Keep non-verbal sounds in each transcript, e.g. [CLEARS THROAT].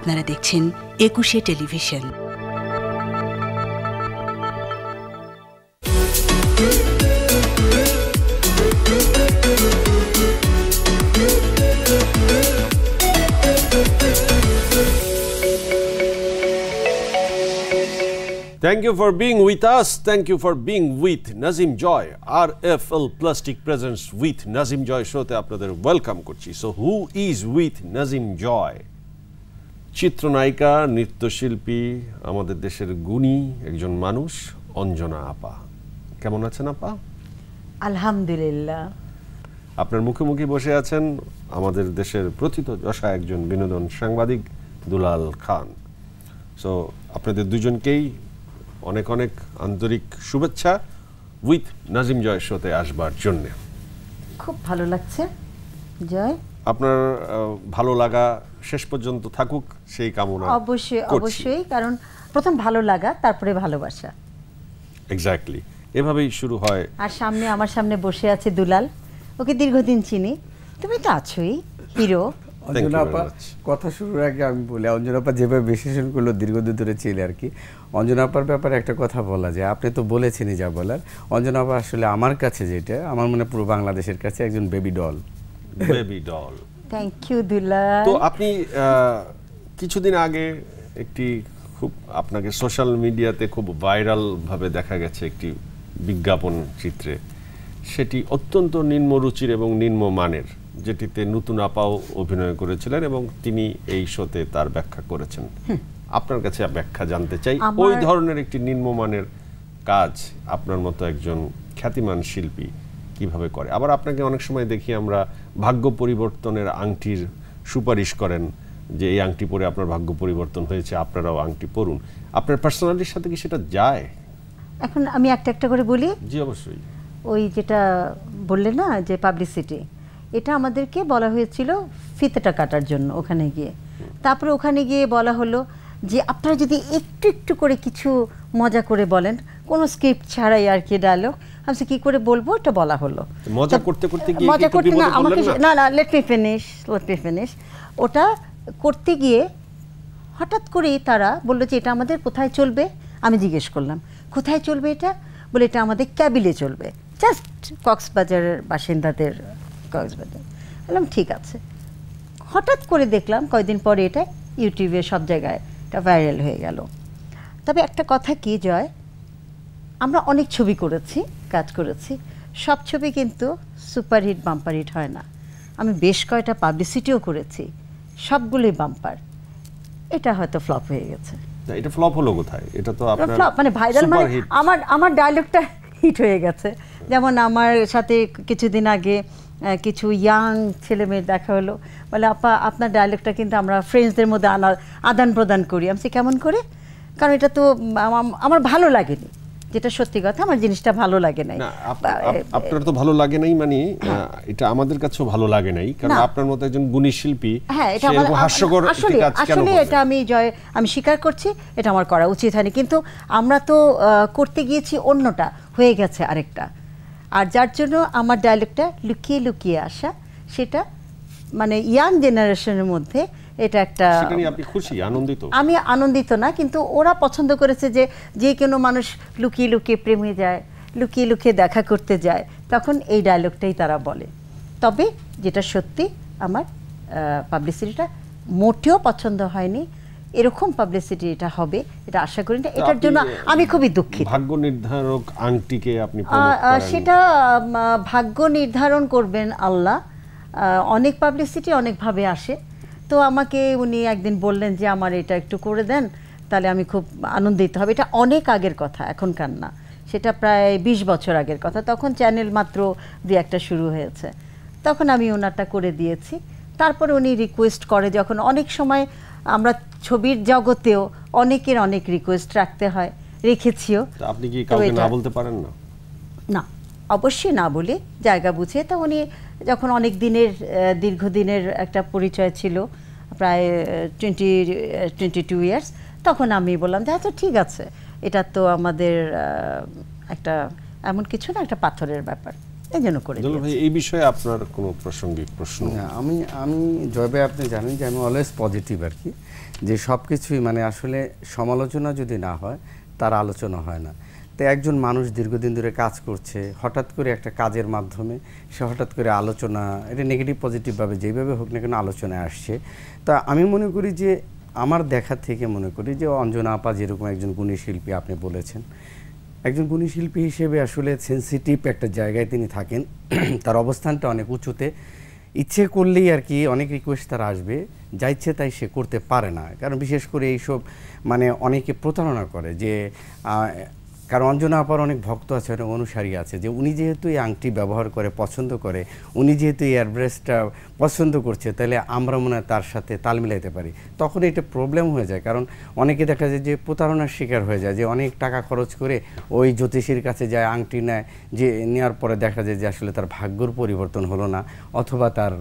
আপনারা দেখছেন Ekushey television Thank you for being with us. Thank you for being with Nazim Joy. RFL Plastic Presents with Nazim Joy showte আপনাদের welcome করছি। So who is with Nazim Joy? চিত্রনায়িকা নৃত্যশিল্পী আমাদের দেশের গুণী একজন মানুষ অঞ্জনা আপা কেমন আছেন আপা আলহামদুলিল্লাহ আপনার মুখোমুখি বসে আছেন আমাদের দেশের প্রথিত যশা একজন বিনোদন সাংবাদিক দুলাল খান সো আপনাদের দুজনকেই অনেক অনেক আন্তরিক শুভেচ্ছা উইথ নাজিম জয় শোতে আসবার জন্যে খুব ভালো লাগছে জয় আপনার ভালো লাগা শেষ পর্যন্ত থাকুক সেই কামনা অবশ্যই অবশ্যই কারণ প্রথম ভালো লাগা তারপরে ভালোবাসা এক্স্যাক্টলি এভাবেই শুরু হয় আর সামনে আমার সামনে বসে আছে দুলাল ওকে দীর্ঘদিন চিনি তুমি তো আছোই হিরো অঞ্জনাপা কথা শুরুর আগে আমি বলি অঞ্জনাপা যেভাবে বিশেষণ করলো দীর্ঘদিন ধরে ছেলে আর কি অঞ্জনাপার ব্যাপারে একটা কথা বলা যায় আপনি তো বলেছেনই যা বলার অঞ্জনাপা আসলে আমার কাছে যেটা আমার মনে পুরো বাংলাদেশের কাছে একজন baby doll baby doll thank you Dulal তো আপনি কিছুদিন আগে একটি খুব আপনাকে সোশ্যাল মিডিয়াতে খুব ভাইরাল ভাবে দেখা গেছে একটি বিজ্ঞাপন চিত্রে সেটি অত্যন্ত নিম্নরুচির এবং নিম্নমানের যেটিতে নতুন আপাও অভিনয় করেছিলেন এবং তিনি এই শোতে তার ব্যাখ্যা করেছেন আপনার কাছে ব্যাখ্যা জানতে চাই ওই ধরনের একটি নিম্নমানের কাজ আপনার মতো একজন খ্যাতিমান শিল্পী কিভাবে করে আবার আপনাকে অনেক সময় দেখি আমরা ভাগ্য পরিবর্তনের আংটির সুপারিশ করেন যে এই আংটি পরে আপনার ভাগ্য পরিবর্তন হয়েছে আপনারাও আংটি পরুন আপনার পার্সোনালিটির সাথে কি সেটা যায় এখন আমি একটা একটা করে বলি জি অবশ্যই ওই যেটা বললে না যে পাবলিসিটি এটা আমাদেরকে বলা হয়েছিল ফিতেটা কাটার জন্য ওখানে গিয়ে তারপরে ওখানে গিয়ে বলা হলো যে আপনারা যদি একটু একটু করে কিছু মজা করে বলেন কোনো স্ক্রিপ্ট ছাড়াই আর কি ডায়লগ আমি কি করে বলবো এটা বলা হলো মজা করতে করতে গিয়ে মজা করতে না আমাকে না না let me finish let me finish ওটা করতে গিয়ে হঠাৎ করেই তারা বললো যে এটা আমাদের কোথায় চলবে আমি জিজ্ঞেস করলাম কোথায় চলবে এটা বলে এটা আমাদের ক্যাবিলে চলবে জাস্ট কক্সবাজারের বাসিন্দাদের কক্সবাজার বললাম ঠিক আছে হঠাৎ করে দেখলাম কয়েকদিন পরে এটা ইউটিউবে সব জায়গায় এটা ভাইরাল হয়ে গেল তবে একটা কথা কি জয় আমরা অনেক ছবি করেছি কাজ করেছি সব ছবি কিন্তু সুপারহিট বাম্পার হিট হয় না আমি বেশ কয়টা পাবলিসিটিও করেছি সবগুলোই বাম্পার এটা হয়তো ফ্লপ হয়ে গেছে এটা ফ্লপ হলো কোথায় এটা তো আপনার ফ্লপ মানে ভাইরাল মানে আমার আমার ডায়লগটা হিট হয়ে গেছে যেমন আমার সাথে কিছুদিন আগে কিছু ইয়াং ছেলে মেয়ে দেখা হলো বলে আপা আপনার ডায়লগটা কিন্তু আমরা ফ্রেন্ডসদের মধ্যে আনা আদান প্রদান করি আমি কেমন করে কারণ এটা তো আমার ভালো লাগেনি যেটা সত্যি কথা আমার জিনিসটা ভালো লাগে নাই আপনার তো ভালো লাগে নাই মানে [COUGHS] এটা আমাদের কাছেও ভালো লাগে নাই কারণ আপনার মতো একজন গুণী শিল্পী হ্যাঁ এটা হাস্যকর আসলে আসলে এটা আমি জয় আমি স্বীকার করছি এটা আমার করা উচিত হয়নি কিন্তু আমরা তো করতে গিয়েছি অন্যটা হয়ে গেছে আরেকটা আর যার জন্য আমার ডায়লগটা লুকিয়ে লুকিয়ে আসা সেটা মানে ইয়াং জেনারেশনের মধ্যে এটা একটা আপনি খুশি আনন্দিত আমি আনন্দিত না কিন্তু ওরা পছন্দ করেছে যে যে কোনো মানুষ লুকিয়ে লুকিয়ে প্রেমে যায় লুকিয়ে লুকিয়ে দেখা করতে যায় তখন এই ডায়লগটাই তারা বলে তবে যেটা সত্যি আমার পাবলিসিটিটা মোটেও পছন্দ হয়নি এরকম পাবলিসিটি এটা হবে এটা আশা করি না এটার জন্য আমি খুবই দুঃখিত ভাগ্য নির্ধারক আংটিকে আপনি সেটা ভাগ্য নির্ধারণ করবেন আল্লাহ অনেক পাবলিসিটি অনেকভাবে আসে তো আমাকে উনি একদিন বললেন যে আমার এটা একটু করে দেন তাহলে আমি খুব আনন্দিত হবে এটা অনেক আগের কথা এখনকার না সেটা প্রায় ২০ বছর আগের কথা তখন চ্যানেল মাত্র দু একটা শুরু হয়েছে তখন আমি ওনারটা করে দিয়েছি তারপর উনি রিকোয়েস্ট করে যখন অনেক সময় আমরা ছবির জগতেও অনেকের অনেক রিকোয়েস্ট রাখতে হয় রেখেছিও আপনি কি কাউকে না বলতে পারেন না না অবশ্যই না বলি জায়গা বুঝে তা উনি যখন অনেক দিনের দীর্ঘদিনের একটা পরিচয় ছিল প্রায় টোয়েন্টি টোয়েন্টি টু ইয়ার্স তখন আমি বললাম যে আচ্ছা ঠিক আছে এটা তো আমাদের একটা এমন কিছু না একটা পাথরের ব্যাপার এই জন্য করে ভাই এই বিষয়ে আপনার কোনো প্রাসঙ্গিক প্রশ্ন আমি আমি জয়বে আপনি জানেন যে আমি অলওয়েজ পজিটিভ আর কি যে সব কিছুই মানে আসলে সমালোচনা যদি না হয় তার আলোচনা হয় না তো একজন মানুষ দীর্ঘদিন ধরে কাজ করছে হঠাৎ করে একটা কাজের মাধ্যমে সে হঠাৎ করে আলোচনা এটা নেগেটিভ পজিটিভভাবে যেভাবে হোক না কেন আলোচনায় আসছে তা আমি মনে করি যে আমার দেখা থেকে মনে করি যে অঞ্জনা আপা যেরকম একজন গুণী শিল্পী আপনি বলেছেন একজন গুণী শিল্পী হিসেবে আসলে সেন্সিটিভ একটা জায়গায় তিনি থাকেন [CLEARS THROAT] তার অবস্থানটা অনেক উঁচুতে ইচ্ছে করলেই আর কি অনেক রিকোয়েস্ট তার আসবে যা ইচ্ছে তাই সে করতে পারে না কারণ বিশেষ করে এইসব মানে অনেকে প্রতারণা করে যে কারণ অঞ্জনা আপার অনেক ভক্ত আছে অনেক অনুসারী আছে যে উনি যেহেতু এই আংটি ব্যবহার করে পছন্দ করে উনি যেহেতু এই অ্যাড্রেসটা পছন্দ করছে তাহলে আমরা মনে হয় তার সাথে তাল মিলাইতে পারি তখন এটা প্রবলেম হয়ে যায় কারণ অনেকে দেখা যায় যে প্রতারণার শিকার হয়ে যায় যে অনেক টাকা খরচ করে ওই জ্যোতিষীর কাছে যায় আংটি নেয় যে নেওয়ার পরে দেখা যায় যে আসলে তার ভাগ্যর পরিবর্তন হলো না অথবা তার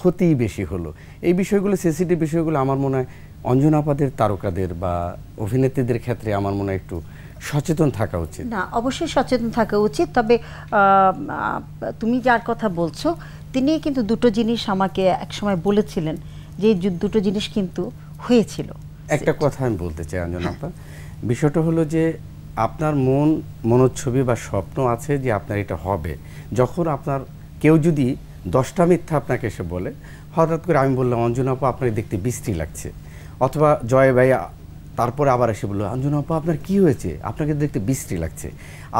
ক্ষতি বেশি হলো এই বিষয়গুলো সিসিটিভি বিষয়গুলো আমার মনে হয় অঞ্জনাপাদের তারকাদের বা অভিনেত্রীদের ক্ষেত্রে আমার মনে হয় একটু সচেতন থাকা উচিত না অবশ্যই সচেতন থাকা উচিত তবে তুমি যার কথা বলছো তিনি কিন্তু দুটো জিনিস আমাকে একসময় বলেছিলেন যে দুটো জিনিস কিন্তু হয়েছিল একটা কথা আমি বলতে চাই অঞ্জন আপা বিষয়টা হলো যে আপনার মন মনোচ্ছবি বা স্বপ্ন আছে যে আপনার এটা হবে যখন আপনার কেউ যদি দশটা মিথ্যা আপনাকে এসে বলে হঠাৎ করে আমি বললাম অঞ্জন আপা আপনাকে দেখতে বৃষ্টি লাগছে অথবা জয় ভাই তারপরে আবার এসে বললো অঞ্জনা আপা আপনার কি হয়েছে আপনাকে দেখতে বিশ্রী লাগছে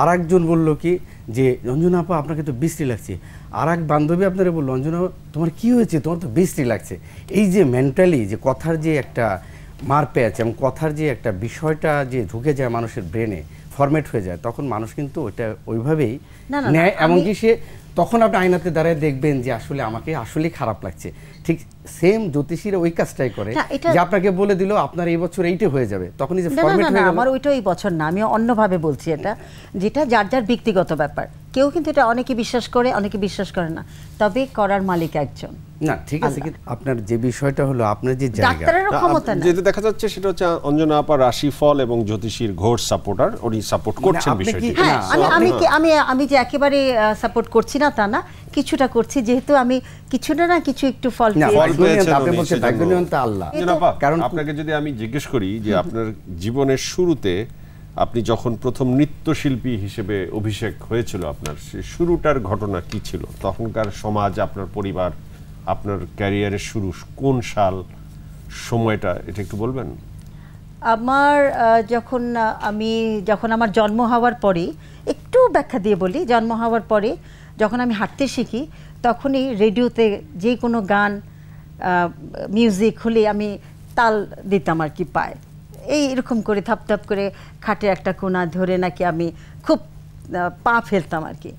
আর একজন বললো কি যে অঞ্জনা আপা আপনাকে তো বিশ্রী লাগছে আর এক বান্ধবী আপনারা বললো অঞ্জনা তোমার কি হয়েছে তোমার তো বিশ্রী লাগছে এই যে মেন্টালি যে কথার যে একটা মার পেয়ে আছে এবং কথার যে একটা বিষয়টা যে ঢুকে যায় মানুষের ব্রেনে ফরম্যাট হয়ে যায় তখন মানুষ কিন্তু ওইটা ওইভাবেই নেয় এমনকি সে তখন আপনি আয়নাতে দাঁড়ায় দেখবেন যে আসলে আমাকে আসলে খারাপ লাগছে ঠিক সেম জ্যোতিষীরা ওই কাজটাই করে যে আপনাকে বলে দিল আপনার এই বছর এইটা হয়ে যাবে তখন যে ফরম্যাট হয়ে আমার ওইটা এই বছর না আমি অন্যভাবে বলছি এটা যেটা যার যার ব্যক্তিগত ব্যাপার কেউ কিন্তু এটা অনেকে বিশ্বাস করে অনেকে বিশ্বাস করে না তবে করার মালিক একজন না ঠিক আছে আপনার যে বিষয়টা হলো আপনার যে জায়গা যেটা দেখা যাচ্ছে সেটা হচ্ছে অঞ্জনা আপা এবং জ্যোতিষীর ঘোর সাপোর্টার উনি সাপোর্ট করছেন বিষয়টি হ্যাঁ, আমি আমি আমি যে একেবারে সাপোর্ট করছি না তা না কিছুটা করছি যেহেতু আমি না কিছু একটু ফল কারণ আপনাকে যদি আমি জিজ্ঞেস করি যে আপনার জীবনের শুরুতে আপনি যখন প্রথম নৃত্যশিল্পী হিসেবে অভিষেক হয়েছিল আপনার সে শুরুটার ঘটনা কি ছিল তখনকার সমাজ আপনার পরিবার আপনার ক্যারিয়ারের শুরু কোন সাল সময়টা এটা একটু বলবেন আমার যখন আমি যখন আমার জন্ম হওয়ার পরে একটু ব্যাখ্যা দিয়ে বলি জন্ম হওয়ার পরে যখন আমি হাঁটতে শিখি তখনই রেডিওতে যে কোনো গান মিউজিক হলে আমি তাল দিতাম আর কি পায় এই এরকম করে থাপ থাপ করে খাটে একটা কোনা ধরে নাকি আমি খুব পা ফেলতাম আর কি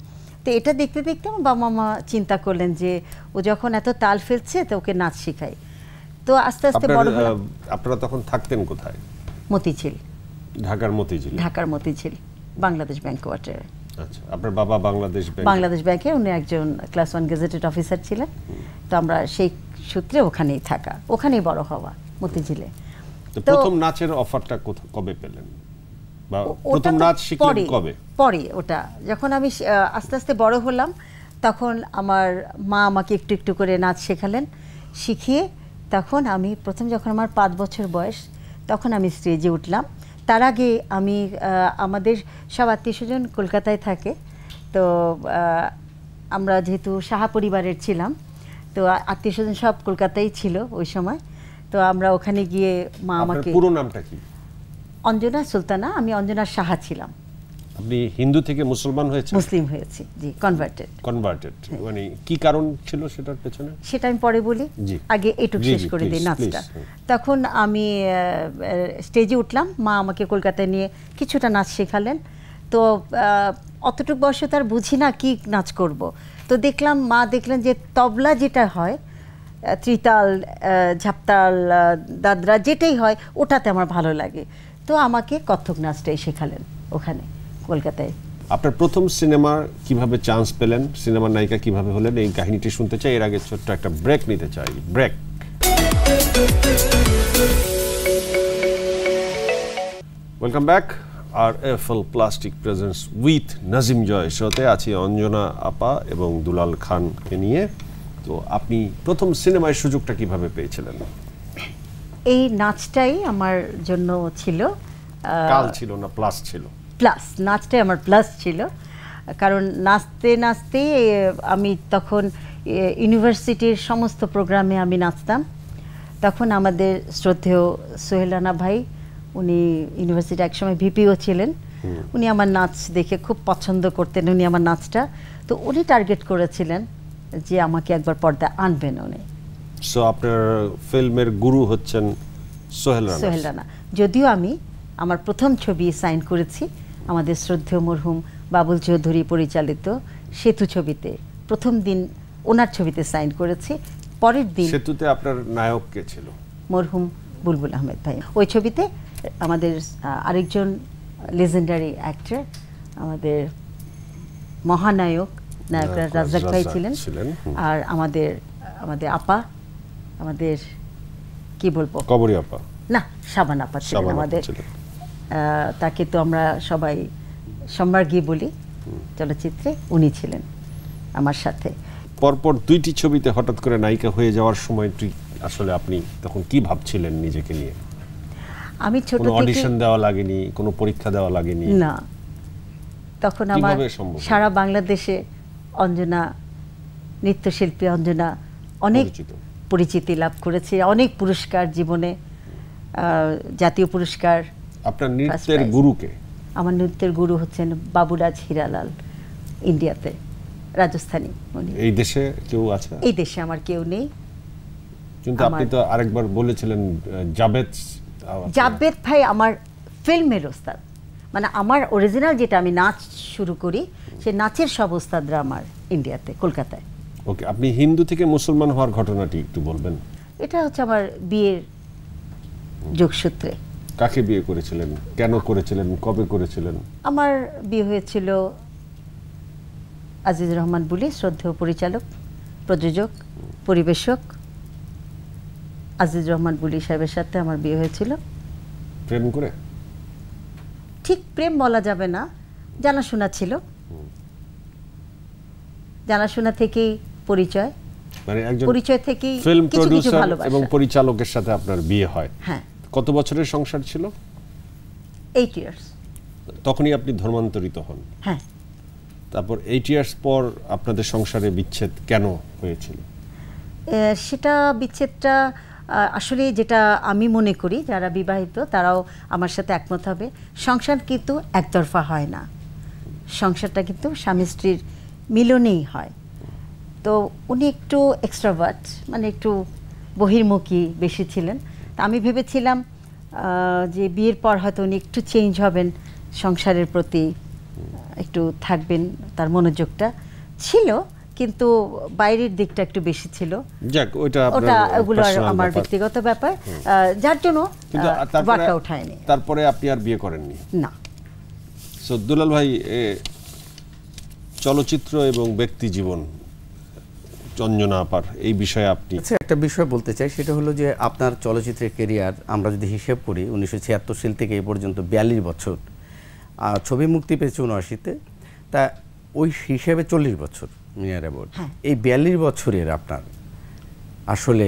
তো এটা দেখতে দেখতে আমার বাবা মা চিন্তা করলেন যে ও যখন এত তাল ফেলছে তো ওকে নাচ শেখায় তো আস্তে আস্তে আপনারা তখন থাকতেন কোথায় মতিঝিল ঢাকার মতিঝিল ঢাকার মতিঝিল বাংলাদেশ ব্যাংক কোয়ার্টারে আচ্ছা আপনার বাবা বাংলাদেশ ব্যাংক বাংলাদেশ ব্যাংকে উনি একজন ক্লাস ওয়ান গেজেটেড অফিসার ছিলেন তো আমরা সেই সূত্রে ওখানেই থাকা ওখানেই বড় হওয়া মতিঝিলে তো প্রথম নাচের অফারটা কবে পেলেন প্রথম নাচ শিখলেন কবে পরে ওটা যখন আমি আস্তে আস্তে বড় হলাম তখন আমার মা আমাকে একটু একটু করে নাচ শেখালেন শিখিয়ে তখন আমি প্রথম যখন আমার পাঁচ বছর বয়স তখন আমি স্টেজে উঠলাম তার আগে আমি আমাদের সব আত্মীয় স্বজন কলকাতায় থাকে তো আমরা যেহেতু সাহা পরিবারের ছিলাম তো আত্মীয় স্বজন সব কলকাতায় ছিল ওই সময় তো আমরা ওখানে গিয়ে মা আমাকে পুরো নামটা কি অঞ্জনা সুলতানা আমি অঞ্জনা সাহা ছিলাম আপনি হিন্দু থেকে মুসলমান হয়েছে মুসলিম হয়েছি জি কনভার্টেড কনভার্টেড মানে কি কারণ ছিল সেটার পেছনে সেটা আমি পরে বলি আগে এটুক শেষ করে দিই নাচটা হ্যাঁ। তখন আমি স্টেজে উঠলাম মা আমাকে কলকাতায় নিয়ে কিছুটা নাচ শেখালেন তো অতটুক বয়সে তার বুঝি না কি নাচ করব তো দেখলাম মা দেখলেন যে তবলা যেটা হয় ত্রিতাল ঝাপতাল দাদরা যেটাই হয় ওটাতে আমার ভালো লাগে তো আমাকে কত্থক নাচটাই শেখালেন ওখানে কলকাতায় আপনার প্রথম সিনেমা কিভাবে চান্স পেলেন সিনেমার নায়িকা কিভাবে হলেন এই কাহিনীটি শুনতে চাই এর আগে ছোট্ট একটা ব্রেক নিতে চাই break welcome back R F L plastic presence with Nazim Joy শোতে আছি অঞ্জনা আপা এবং দুলাল খানকে নিয়ে তো আপনি প্রথম সিনেমায় সুযোগটা কিভাবে পেয়েছিলেন এই নাচটাই আমার জন্য ছিল কাল ছিল না প্লাস ছিল প্লাস নাচটাই আমার প্লাস ছিল কারণ নাচতে নাচতে আমি তখন ইউনিভার্সিটির সমস্ত প্রোগ্রামে আমি নাচতাম তখন আমাদের শ্রদ্ধেয় সোহেলানা ভাই উনি ইউনিভার্সিটি একসময় ভিপিও ছিলেন উনি আমার নাচ দেখে খুব পছন্দ করতেন উনি আমার নাচটা তো উনি টার্গেট করেছিলেন যে আমাকে একবার পর্দা আনবেন উনি সো আপনার ফিল্মের গুরু হচ্ছেন সোহেল রানা সোহেল রানা যদিও আমি আমার প্রথম ছবি সাইন করেছি আমাদের শ্রদ্ধেয় মরহুম বাবুল চৌধুরী পরিচালিত সেতু ছবিতে প্রথম দিন ওনার ছবিতে সাইন করেছি পরের দিন সেতুতে আপনার নায়ক কে ছিল মরহুম বুলবুল আহমেদ ভাই ওই ছবিতে আমাদের আরেকজন লেজেন্ডারি অ্যাক্টর আমাদের মহানায়ক নায়ক রাজাক ভাই ছিলেন আর আমাদের আমাদের আপা আমাদের কি বলবো কবরি আপা না সাবান আপা ছিলেন আমাদের তাকে তো আমরা সবাই সম্মার্গী বলি চলচ্চিত্রে উনি ছিলেন আমার সাথে পরপর দুইটি ছবিতে হঠাৎ করে নায়িকা হয়ে যাওয়ার সময়টি আসলে আপনি তখন কি ভাবছিলেন নিজেকে নিয়ে আমি ছোট থেকে অডিশন দেওয়া লাগেনি কোনো পরীক্ষা দেওয়া লাগেনি না তখন আমার সারা বাংলাদেশে অঞ্জনা নৃত্যশিল্পী অঞ্জনা অনেক পরিচিতি লাভ করেছি অনেক পুরস্কার জীবনে জাতীয় পুরস্কার আপনার নৃত্যের গুরুকে আমার নৃত্যের গুরু হচ্ছেন বাবুরাজ হিরালাল ইন্ডিয়াতে রাজস্থানী এই দেশে কেউ আছে এই দেশে আমার কেউ নেই কিন্তু আপনি তো আরেকবার বলেছিলেন জাবেদ জাবেদ ভাই আমার ফিল্মের ওস্তাদ মানে আমার অরিজিনাল যেটা আমি নাচ শুরু করি সে নাচের সব ওস্তাদরা আমার ইন্ডিয়াতে কলকাতায় ওকে আপনি হিন্দু থেকে মুসলমান হওয়ার ঘটনাটি একটু বলবেন এটা হচ্ছে আমার বিয়ের যোগসূত্রে কাকে বিয়ে করেছিলেন কেন করেছিলেন কবে করেছিলেন আমার বিয়ে হয়েছিল আজিজ রহমান বুলি শ্রদ্ধেয় পরিচালক প্রযোজক পরিবেশক আজিজ রহমান বুলি সাহেবের সাথে আমার বিয়ে হয়েছিল প্রেম করে ঠিক প্রেম বলা যাবে না জানাশোনা ছিল জানাশোনা থেকেই পরিচয় মানে একজন পরিচয় থেকেই ফিল্ম প্রোডিউসার এবং পরিচালকের সাথে আপনার বিয়ে হয় হ্যাঁ কত বছরের সংসার ছিল 8 ইয়ার্স তখনই আপনি ধর্মান্তরিত হন হ্যাঁ তারপর 8 ইয়ার্স পর আপনাদের সংসারে বিচ্ছেদ কেন হয়েছিল সেটা বিচ্ছেদটা আসলে যেটা আমি মনে করি যারা বিবাহিত তারাও আমার সাথে একমত হবে সংসার কিন্তু একতরফা হয় না সংসারটা কিন্তু স্বামী স্ত্রীর মিলনেই হয় তো উনি একটু এক্সট্রাভার্ট মানে একটু বহির্মুখী বেশি ছিলেন তা আমি ভেবেছিলাম যে বিয়ের পর হয়তো উনি একটু চেঞ্জ হবেন সংসারের প্রতি একটু থাকবেন তার মনোযোগটা ছিল কিন্তু বাইরের দিকটা একটু বেশি ছিল যাক ওটা ওটা ওগুলো আমার ব্যক্তিগত ব্যাপার যার জন্য ওয়ার্কআউট হয়নি তারপরে আপনি আর বিয়ে করেননি না সো দুলাল ভাই চলচ্চিত্র এবং ব্যক্তি জীবন আপার এই বিষয়ে আপনি আচ্ছা একটা বিষয় বলতে চাই সেটা হলো যে আপনার চলচ্চিত্রের কেরিয়ার আমরা যদি হিসেব করি উনিশশো সাল থেকে এই পর্যন্ত বিয়াল্লিশ বছর আর ছবি মুক্তি পেয়েছে উনআশিতে তা ওই হিসেবে চল্লিশ বছর মিনার অ্যাবোর্ড এই বিয়াল্লিশ বছরের আপনার আসলে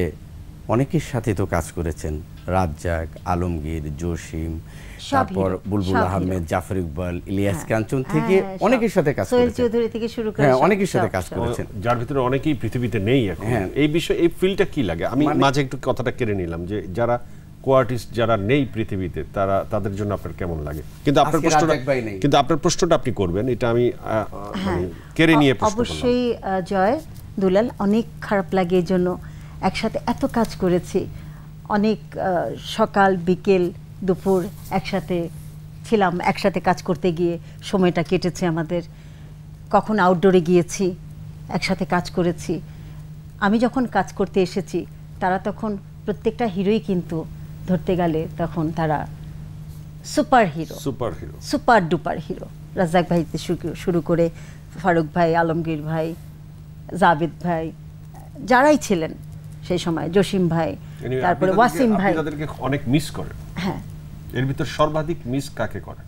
অনেকের সাথে তো কাজ করেছেন রাজ্জাক আলমগীর জসিম তারপর বুলবুল আহমেদ জাফর ইকবাল ইলিয়াস হ্যাঁ। কাঞ্চন হ্যাঁ, থেকে অনেকের সাথে কাজ করেছেন চৌধুরী থেকে শুরু করে হ্যাঁ অনেকের সাথে কাজ করেছেন যার ভিতরে অনেকেই পৃথিবীতে নেই এখন হ্যাঁ। এই বিষয় এই ফিলটা কি লাগে আমি মানে- মাঝে একটু কথাটা কেড়ে নিলাম যে যারা কোয়ার্টিস্ট যারা নেই পৃথিবীতে তারা তাদের জন্য আপনার কেমন লাগে কিন্তু আপনার প্রশ্নটা কিন্তু আপনার প্রশ্নটা আপনি করবেন এটা আমি মানে কেড়ে নিয়ে অবশ্যই জয় দুলাল অনেক খারাপ লাগে এর জন্য একসাথে এত কাজ করেছি অনেক সকাল বিকেল দুপুর একসাথে ছিলাম একসাথে কাজ করতে গিয়ে সময়টা কেটেছে আমাদের কখন আউটডোরে গিয়েছি একসাথে কাজ করেছি আমি যখন কাজ করতে এসেছি তারা তখন প্রত্যেকটা হিরোই কিন্তু ধরতে গেলে তখন তারা super hero super hero super duper hero Razzak ভাইতে শুরু করে ফারুক ভাই আলমগীর ভাই জাবেদ ভাই যারাই ছিলেন সেই সময় জসিম ভাই তারপরে ওয়াসিম ভাই তাদেরকে অনেক মিস করেন হ্যাঁ এর ভিতর সর্বাধিক মিস কাকে করেন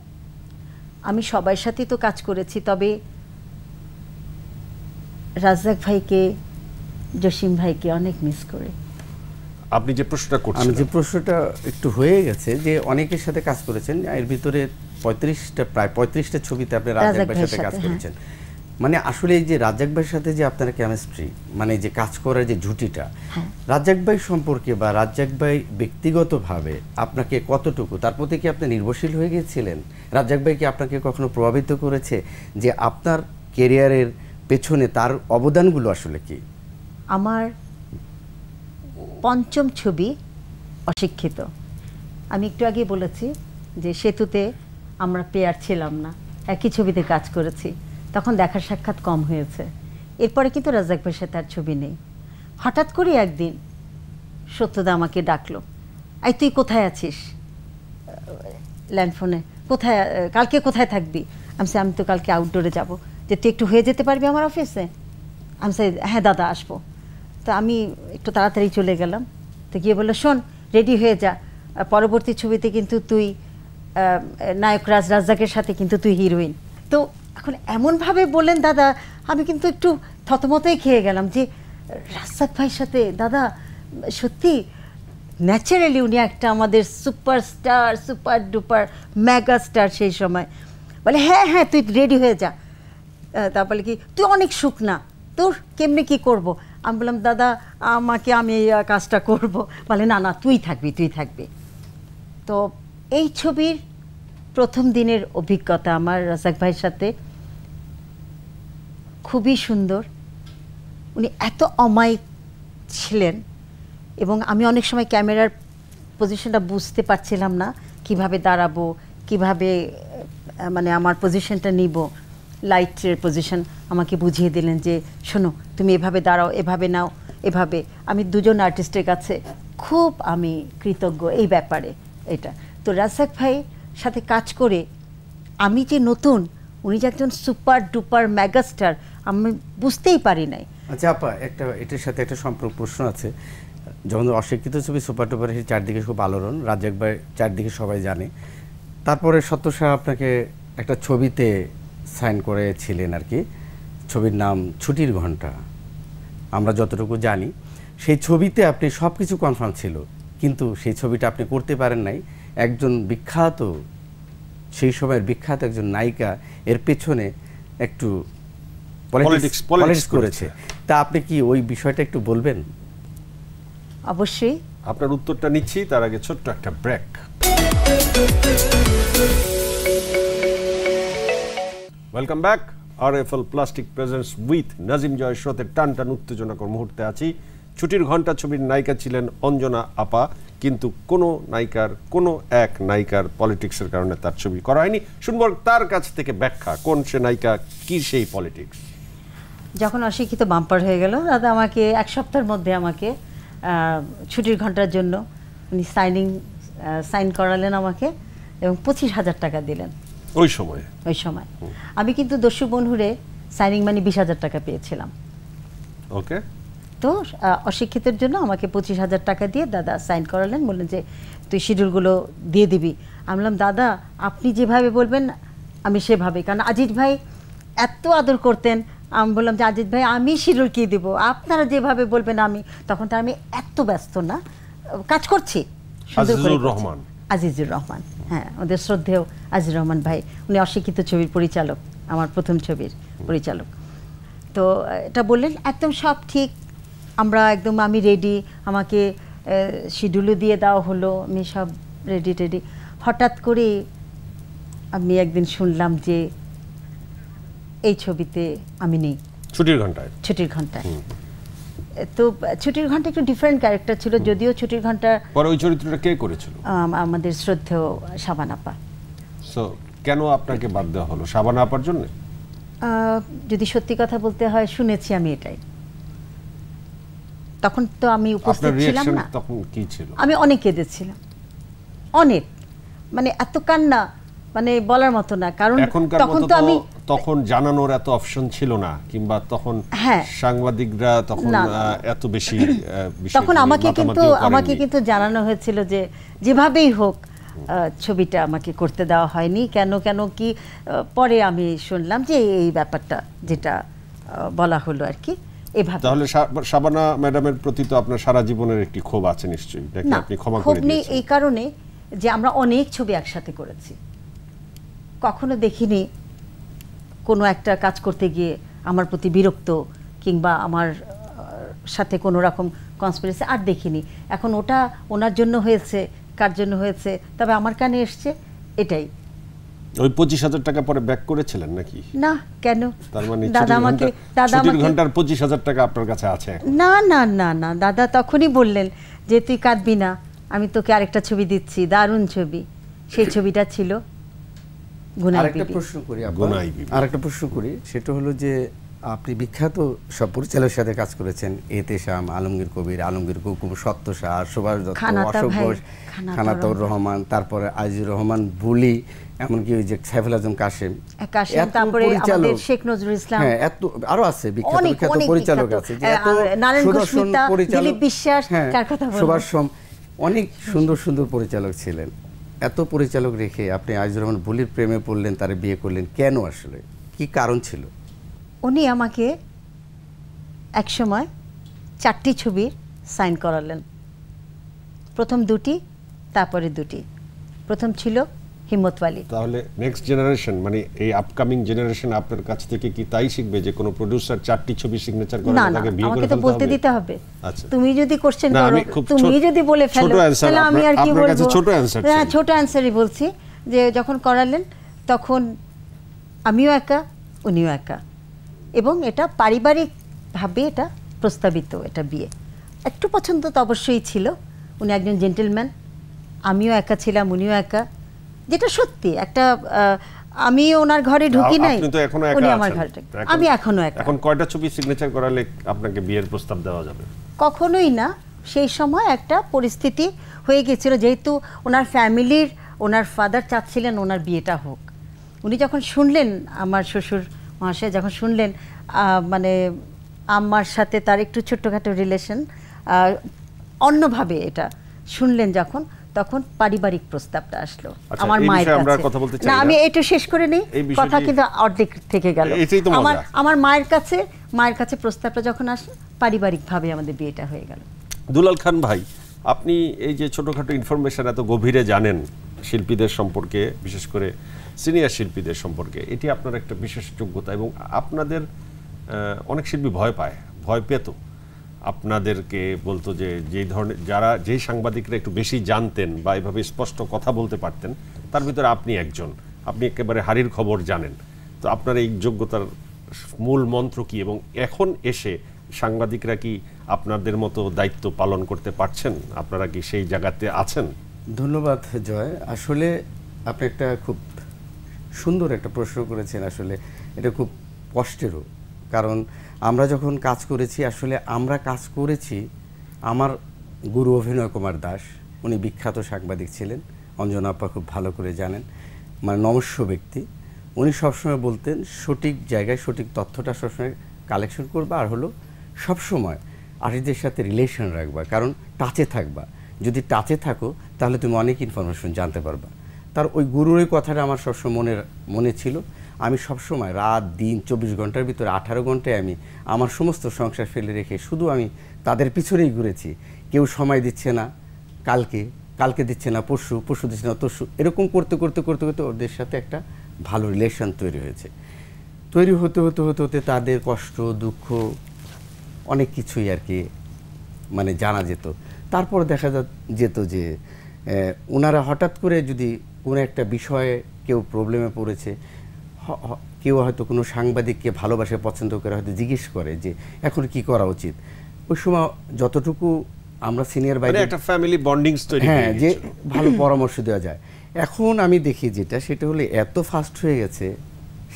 আমি সবার সাথে তো কাজ করেছি তবে রাজ্জাক ভাইকে জসিম ভাইকে অনেক মিস করে আপনি যে প্রশ্নটা করছেন আমি যে প্রশ্নটা একটু হয়ে গেছে যে অনেকের সাথে কাজ করেছেন এর ভিতরে পঁয়ত্রিশটা প্রায় পঁয়ত্রিশটা ছবিতে আপনি রাজ্জাক ভাইয়ের সাথে কাজ হ্যাঁ। করেছেন মানে আসলে এই যে রাজ্জাক ভাইয়ের সাথে যে আপনার কেমিস্ট্রি মানে যে কাজ করার যে জুটিটা হ্যাঁ। রাজ্জাক ভাই সম্পর্কে বা রাজ্জাক ভাই ব্যক্তিগতভাবে আপনাকে কতটুকু তার প্রতি কি আপনি নির্ভরশীল হয়ে গিয়েছিলেন রাজ্জাক ভাই কি আপনাকে কখনো প্রভাবিত করেছে যে আপনার কেরিয়ারের পেছনে তার অবদানগুলো আসলে কি আমার পঞ্চম ছবি অশিক্ষিত আমি একটু আগে বলেছি যে সেতুতে আমরা পেয়ার ছিলাম না একই ছবিতে কাজ করেছি তখন দেখা সাক্ষাৎ কম হয়েছে এরপরে কিন্তু রাজাক ভাই সাথে আর ছবি নেই হঠাৎ করে একদিন সত্যদা আমাকে ডাকলো আই তুই কোথায় আছিস ল্যান্ডফোনে কোথায় কালকে কোথায় থাকবি আমি আমি তো কালকে আউটডোরে যাব যে তুই একটু হয়ে যেতে পারবি আমার অফিসে আমি সাই হ্যাঁ দাদা আসবো তো আমি একটু তাড়াতাড়ি চলে গেলাম তো গিয়ে বললো শোন রেডি হয়ে যা পরবর্তী ছবিতে কিন্তু তুই নায়ক রাজ রাজ্জাকের সাথে কিন্তু তুই হিরোইন তো এখন এমনভাবে বললেন দাদা আমি কিন্তু একটু থতমতেই খেয়ে গেলাম যে রাস্তাক ভাইয়ের সাথে দাদা সত্যি ন্যাচারালি উনি একটা আমাদের superstar super duper mega star সেই সময় বলে হ্যাঁ হ্যাঁ তুই রেডি হয়ে যা তারপরে কি তুই অনেক সুখ না তোর কেমনি কি করব। আমি বললাম দাদা আমাকে আমি এই কাজটা করব। বলে না না তুই থাকবি তুই থাকবি তো এই ছবির প্রথম দিনের অভিজ্ঞতা আমার রাজাক ভাইয়ের সাথে খুবই সুন্দর উনি এত অমায়িক ছিলেন এবং আমি অনেক সময় ক্যামেরার পজিশনটা বুঝতে পারছিলাম না কিভাবে দাঁড়াবো কিভাবে মানে আমার পজিশনটা নিব লাইটের পজিশন আমাকে বুঝিয়ে দিলেন যে শোনো তুমি এভাবে দাঁড়াও এভাবে নাও এভাবে আমি দুজন আর্টিস্টের কাছে খুব আমি কৃতজ্ঞ এই ব্যাপারে এটা তো রাজাক ভাই সাথে কাজ করে আমি যে নতুন উনি যে একজন সুপার ডুপার ম্যাগাস্টার আমি বুঝতেই পারি নাই আচ্ছা আপা একটা এটার সাথে একটা সম্পর্ক প্রশ্ন আছে যখন অশিক্ষিত ছবি সুপার টুপার হিট চারদিকে খুব আলোড়ন রাজ্জাক ভাই চারদিকে সবাই জানে তারপরে সত্য শাহ আপনাকে একটা ছবিতে সাইন করেছিলেন আর কি ছবির নাম ছুটির ঘন্টা আমরা যতটুকু জানি সেই ছবিতে আপনি সব কিছু কনফার্ম ছিল কিন্তু সেই ছবিটা আপনি করতে পারেন নাই একজন বিখ্যাত সেই সময়ের বিখ্যাত একজন নায়িকা এর পেছনে একটু পলিটিক্স পলিটিক্স করেছে তা আপনি কি ওই বিষয়টা একটু বলবেন অবশ্যই আপনার উত্তরটা নিচ্ছি তার আগে ছোট্ট একটা break welcome back plastic presence with Nazim Joy টান টান উত্তেজনাকর মুহূর্তে আছি ছুটির ঘন্টা ছবির নায়িকা ছিলেন অঞ্জনা আপা কিন্তু কোনো নায়িকার কোনো এক নায়িকার পলিটিক্সের কারণে তার ছবি করা হয়নি শুনব তার কাছ থেকে ব্যাখ্যা কোন সে নায়িকা কী সেই পলিটিক্স যখন অশিক্ষিত বাম্পার হয়ে গেল দাদা আমাকে এক সপ্তাহের মধ্যে আমাকে ছুটির ঘন্টার জন্য উনি সাইনিং সাইন করালেন আমাকে এবং পঁচিশ হাজার টাকা দিলেন ওই সময় ওই সময় আমি কিন্তু দস্যু বন্ধুরে সাইনিং মানে বিশ হাজার টাকা পেয়েছিলাম ওকে তো অশিক্ষিতের জন্য আমাকে পঁচিশ হাজার টাকা দিয়ে দাদা সাইন করালেন বললেন যে তুই শিডিউলগুলো দিয়ে দিবি আমি বললাম দাদা আপনি যেভাবে বলবেন আমি সেভাবে কারণ আজিজ ভাই এত আদর করতেন আমি বললাম যে আজিদ ভাই আমি শিডিউল কি দেবো আপনারা যেভাবে বলবেন আমি তখন তো আমি এত ব্যস্ত না কাজ করছি আজিজুর রহমান আজিজুর রহমান হ্যাঁ ওদের শ্রদ্ধেয় আজিজুর রহমান ভাই উনি অশিক্ষিত ছবির পরিচালক আমার প্রথম ছবির পরিচালক তো এটা বললেন একদম সব ঠিক আমরা একদম আমি রেডি আমাকে শিডিউলও দিয়ে দেওয়া হলো আমি সব রেডি টেডি হঠাৎ করে আমি একদিন শুনলাম যে এই ছবিতে আমি নেই ছুটির ঘন্টায় ছুটির ঘন্টায় তো ছুটির ঘন্টা একটু ডিফারেন্ট ক্যারেক্টার ছিল যদিও ছুটির ঘন্টা পরে ওই চরিত্রটা কে করেছিল আমাদের শ্রদ্ধেয় শাবানাপা সো কেন আপনাকে বাদ দেওয়া হলো শাবানাপার জন্য যদি সত্যি কথা বলতে হয় শুনেছি আমি এটাই তখন তো আমি উপস্থিত ছিলাম না তখন কি ছিল আমি অনেক কেঁদেছিলাম অনেক মানে এত কান্না মানে বলার মতো না কারণ তখন তো আমি তখন জানানোর এত অপশন ছিল না কিংবা তখন হ্যাঁ। সাংবাদিকরা তখন এত বেশি তখন আমাকে কিন্তু আমাকে কিন্তু জানানো হয়েছিল যে যেভাবেই হোক ছবিটা আমাকে করতে দেওয়া হয়নি কেন কেন কি পরে আমি শুনলাম যে এই ব্যাপারটা যেটা বলা হলো আর কি এভাবে তাহলে শাবানা ম্যাডামের প্রতি তো আপনার সারা জীবনের একটি ক্ষোভ আছে নিশ্চয়ই নাকি আপনি ক্ষমা করে দিয়েছেন এই কারণে যে আমরা অনেক ছবি একসাথে করেছি কখনো দেখিনি কোনো একটা কাজ করতে গিয়ে আমার প্রতি বিরক্ত কিংবা আমার সাথে কোনো রকম কনসপিরেসি আর দেখিনি এখন ওটা ওনার জন্য হয়েছে কার জন্য হয়েছে তবে আমার কানে এসছে এটাই ওই পঁচিশ হাজার টাকা পরে ব্যাক করেছিলেন নাকি না কেন তার মানে দাদা আমাকে দাদা আমাকে ঘন্টার পঁচিশ হাজার টাকা আপনার কাছে আছে না না না না দাদা তখনই বললেন যে তুই কাঁদবি না আমি তোকে আরেকটা ছবি দিচ্ছি দারুণ ছবি সেই [COUGHS] ছবিটা ছিল আরেকটা প্রশ্ন করি সেটা হলো যে আপনি বিখ্যাত সব পরিচালকের সাথে কাজ করেছেন এতে শাম আলমগীর কবির আলমগীর কুকুম সত্য শাহ সুভাষ দত্ত অশোক ঘোষ খানাতর রহমান তারপরে আজিজুর রহমান বুলি এমনকি ওই যে সাইফুল আজম কাশেম তারপরে আমাদের শেখ নজরুল ইসলাম হ্যাঁ এত আরো আছে বিখ্যাত বিখ্যাত পরিচালক আছে যে এত সুদর্শন পরিচালক বিশ্বাস হ্যাঁ, কার কথা সুভাষ অনেক সুন্দর সুন্দর পরিচালক ছিলেন এত পরিচালক রেখে আপনি আজিজুর রহমান বলির প্রেমে পড়লেন তার বিয়ে করলেন কেন আসলে কি কারণ ছিল উনি আমাকে একসময় চারটি ছবির সাইন করালেন প্রথম দুটি তারপরে দুটি প্রথম ছিল হিম্মত ওয়ালি তাহলে নেক্সট জেনারেশন মানে এই আপকামিং জেনারেশন আপনার কাছ থেকে কি তাই শিখবে যে কোন প্রোডিউসার চারটি ছবি সিগনেচার করে তাকে বিয়ে করে ফেলতে বলতে দিতে হবে আচ্ছা তুমি যদি কোশ্চেন করো তুমি যদি বলে ফেলো তাহলে আমি আর কি বলবো ছোট অ্যানসার হ্যাঁ ছোট অ্যানসারই বলছি যে যখন করালেন তখন আমিও একা উনিও একা এবং এটা পারিবারিক ভাবে এটা প্রস্তাবিত এটা বিয়ে একটু পছন্দ তো অবশ্যই ছিল উনি একজন জেন্টেলম্যান আমিও একা ছিলাম উনিও একা যেটা সত্যি একটা আমি ওনার ঘরে ঢুকি নাই আপনি তো এখনো একা আমার ঘরে আমি এখনো একা এখন কয়টা ছবি সিগনেচার করালে আপনাকে বিয়ের প্রস্তাব দেওয়া যাবে কখনোই না সেই সময় একটা পরিস্থিতি হয়ে গেছিল যেহেতু ওনার ফ্যামিলির ওনার ফাদার চাচ্ছিলেন ওনার বিয়েটা হোক উনি যখন শুনলেন আমার শ্বশুর মহাশয় যখন শুনলেন মানে আমার সাথে তার একটু ছোট্টখাটো রিলেশন অন্যভাবে এটা শুনলেন যখন তখন পারিবারিক প্রস্তাবটা আসলো আচ্ছা, আমার মায়ের কাছে না আমি এটা শেষ করে নেই কথা কিন্তু অর্ধেক থেকে গেল আমার আমার মায়ের কাছে মায়ের কাছে প্রস্তাবটা যখন আসলো পারিবারিকভাবে আমাদের বিয়েটা হয়ে গেল দুলাল খান ভাই আপনি এই যে ছোটখাটো ইনফরমেশন এত গভীরে জানেন শিল্পীদের সম্পর্কে বিশেষ করে সিনিয়র শিল্পীদের সম্পর্কে এটি আপনার একটা বিশেষ যোগ্যতা এবং আপনাদের অনেক শিল্পী ভয় পায় ভয় পেত আপনাদেরকে বলতো যে যেই ধরনের যারা যেই সাংবাদিকরা একটু বেশি জানতেন বা এভাবে স্পষ্ট কথা বলতে পারতেন তার ভিতরে আপনি একজন আপনি একেবারে হারির খবর জানেন তো আপনার এই যোগ্যতার মূল মন্ত্র কি এবং এখন এসে সাংবাদিকরা কি আপনাদের মতো দায়িত্ব পালন করতে পারছেন আপনারা কি সেই জায়গাতে আছেন ধন্যবাদ জয় আসলে আপনি একটা খুব সুন্দর একটা প্রশ্ন করেছেন আসলে এটা খুব কষ্টেরও কারণ আমরা যখন কাজ করেছি আসলে আমরা কাজ করেছি আমার গুরু অভিনয় কুমার দাস উনি বিখ্যাত সাংবাদিক ছিলেন অঞ্জনা আপা খুব ভালো করে জানেন মানে নমস্য ব্যক্তি উনি সবসময় বলতেন সঠিক জায়গায় সঠিক তথ্যটা সবসময় কালেকশন করবা আর হলো সবসময় আর্টিস্টদের সাথে রিলেশন রাখবা কারণ টাচে থাকবা যদি টাচে থাকো তাহলে তুমি অনেক ইনফরমেশন জানতে পারবা তার ওই গুরুর কথাটা আমার সবসময় মনে মনে ছিল আমি সবসময় রাত দিন চব্বিশ ঘন্টার ভিতরে আঠারো ঘন্টায় আমি আমার সমস্ত সংসার ফেলে রেখে শুধু আমি তাদের পিছনেই ঘুরেছি কেউ সময় দিচ্ছে না কালকে কালকে দিচ্ছে না পরশু পশু দিচ্ছে না তরশু এরকম করতে করতে করতে করতে ওদের সাথে একটা ভালো রিলেশন তৈরি হয়েছে তৈরি হতে হতে হতে হতে তাদের কষ্ট দুঃখ অনেক কিছুই আর কি মানে জানা যেত তারপর দেখা যেত যে ওনারা হঠাৎ করে যদি কোনো একটা বিষয়ে কেউ প্রবলেমে পড়েছে কেউ হয়তো কোনো সাংবাদিককে ভালোবাসে পছন্দ করে হয়তো জিজ্ঞেস করে যে এখন কি করা উচিত ওই সময় যতটুকু আমরা সিনিয়র মানে বাইরে একটা ফ্যামিলি বন্ডিং হ্যাঁ যে ভালো পরামর্শ দেওয়া যায় এখন আমি দেখি যেটা সেটা হলো এত ফাস্ট হয়ে গেছে